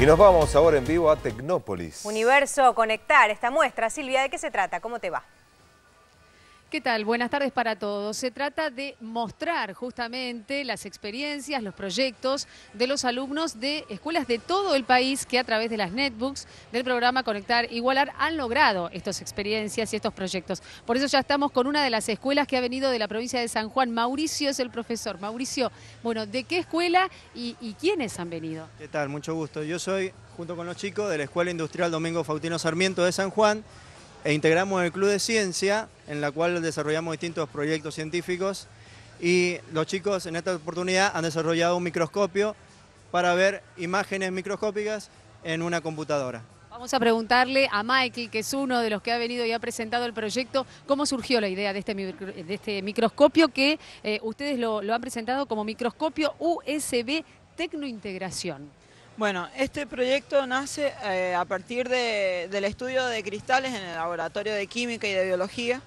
Y nos vamos ahora en vivo a Tecnópolis. Universo Conectar, esta muestra. Silvia, ¿de qué se trata? ¿Cómo te va? ¿Qué tal? Buenas tardes para todos. Se trata de mostrar justamente las experiencias, los proyectos de los alumnos de escuelas de todo el país que a través de las netbooks del programa Conectar Igualar han logrado estas experiencias y estos proyectos. Por eso ya estamos con una de las escuelas que ha venido de la provincia de San Juan. Mauricio es el profesor. Mauricio, bueno, ¿de qué escuela y, quiénes han venido? ¿Qué tal? Mucho gusto. Yo soy, junto con los chicos, de la Escuela Industrial Domingo Fautino Sarmiento de San Juan e integramos el Club de Ciencia, en la cual desarrollamos distintos proyectos científicos y los chicos en esta oportunidad han desarrollado un microscopio para ver imágenes microscópicas en una computadora. Vamos a preguntarle a Michael, que es uno de los que ha venido y ha presentado el proyecto, cómo surgió la idea de este, este microscopio que eh, ustedes lo, lo han presentado como microscopio USB Tecnointegración. Bueno, este proyecto nace eh, a partir del estudio de cristales en el laboratorio de química y de biología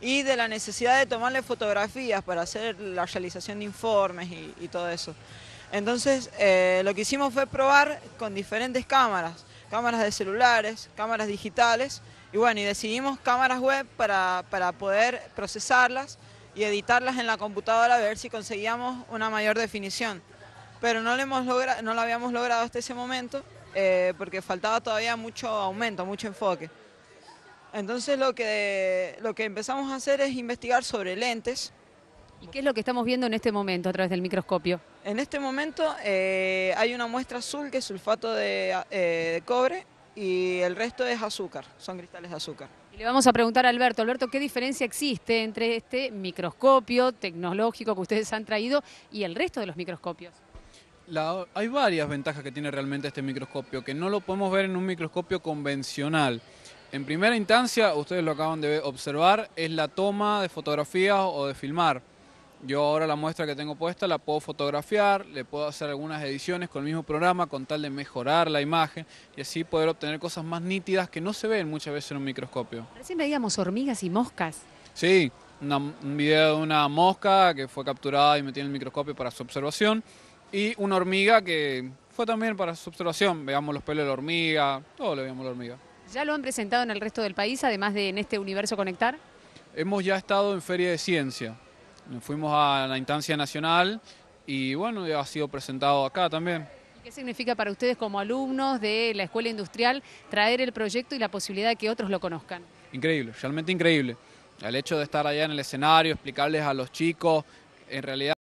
y de la necesidad de tomarle fotografías para hacer la realización de informes y, todo eso. Entonces, eh, lo que hicimos fue probar con diferentes cámaras, cámaras de celulares, cámaras digitales, y bueno, y decidimos cámaras web para, para poder procesarlas y editarlas en la computadora a ver si conseguíamos una mayor definición pero no lo, hemos no lo habíamos logrado hasta ese momento eh, porque faltaba todavía mucho aumento, mucho enfoque. Entonces lo que, lo que empezamos a hacer es investigar sobre lentes. ¿Y qué es lo que estamos viendo en este momento a través del microscopio? En este momento eh, hay una muestra azul que es sulfato eh, de, cobre y el resto es azúcar, son cristales de azúcar. le vamos a preguntar a Alberto, Alberto, ¿qué diferencia existe entre este microscopio tecnológico que ustedes han traído y el resto de los microscopios? hay varias ventajas que tiene realmente este microscopio, que no lo podemos ver en un microscopio convencional. En primera instancia, ustedes lo acaban de observar, es la toma de fotografías o de filmar. Yo ahora la muestra que tengo puesta la puedo fotografiar, le puedo hacer algunas ediciones con el mismo programa con tal de mejorar la imagen y así poder obtener cosas más nítidas que no se ven muchas veces en un microscopio. Recién veíamos hormigas y moscas. Sí, un video de una mosca que fue capturada y metida en el microscopio para su observación y una hormiga que fue también para su observación. Veamos los pelos de la hormiga, todo le veíamos la hormiga. ¿Ya lo han presentado en el resto del país, además de en este Universo Conectar? Hemos ya estado en Feria de Ciencia. Nos fuimos a la instancia nacional y bueno, ya ha sido presentado acá también. ¿Qué significa para ustedes como alumnos de la Escuela Industrial traer el proyecto y la posibilidad de que otros lo conozcan? Increíble, realmente increíble. El hecho de estar allá en el escenario, explicarles a los chicos, en realidad...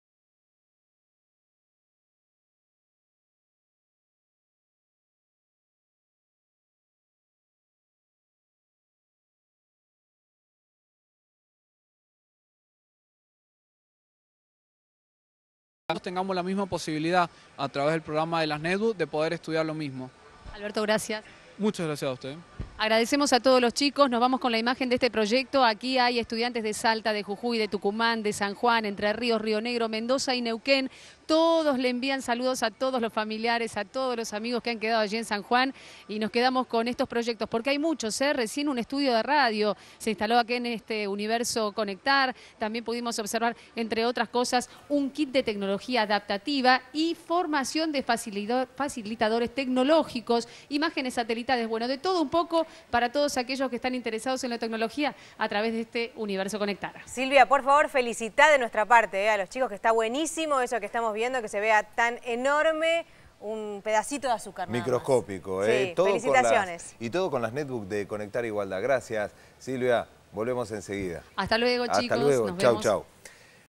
tengamos la misma posibilidad a través del programa de las NEDU de poder estudiar lo mismo. Alberto, gracias. Muchas gracias a usted. Agradecemos a todos los chicos, nos vamos con la imagen de este proyecto. Aquí hay estudiantes de Salta, de Jujuy, de Tucumán, de San Juan, Entre Ríos, Río Negro, Mendoza y Neuquén. Todos le envían saludos a todos los familiares, a todos los amigos que han quedado allí en San Juan y nos quedamos con estos proyectos, porque hay muchos, ¿eh? recién un estudio de radio se instaló aquí en este universo Conectar, también pudimos observar, entre otras cosas, un kit de tecnología adaptativa y formación de facilitadores tecnológicos, imágenes satelitales, bueno, de todo un poco para todos aquellos que están interesados en la tecnología a través de este Universo Conectar. Silvia, por favor, felicita de nuestra parte eh, a los chicos, que está buenísimo eso que estamos viendo, que se vea tan enorme un pedacito de azúcar. Microscópico, ¿eh? felicitaciones. y todo con las netbooks de Conectar Igualdad. Gracias, Silvia. Volvemos enseguida. Hasta luego, chicos. Hasta luego. chau, chau.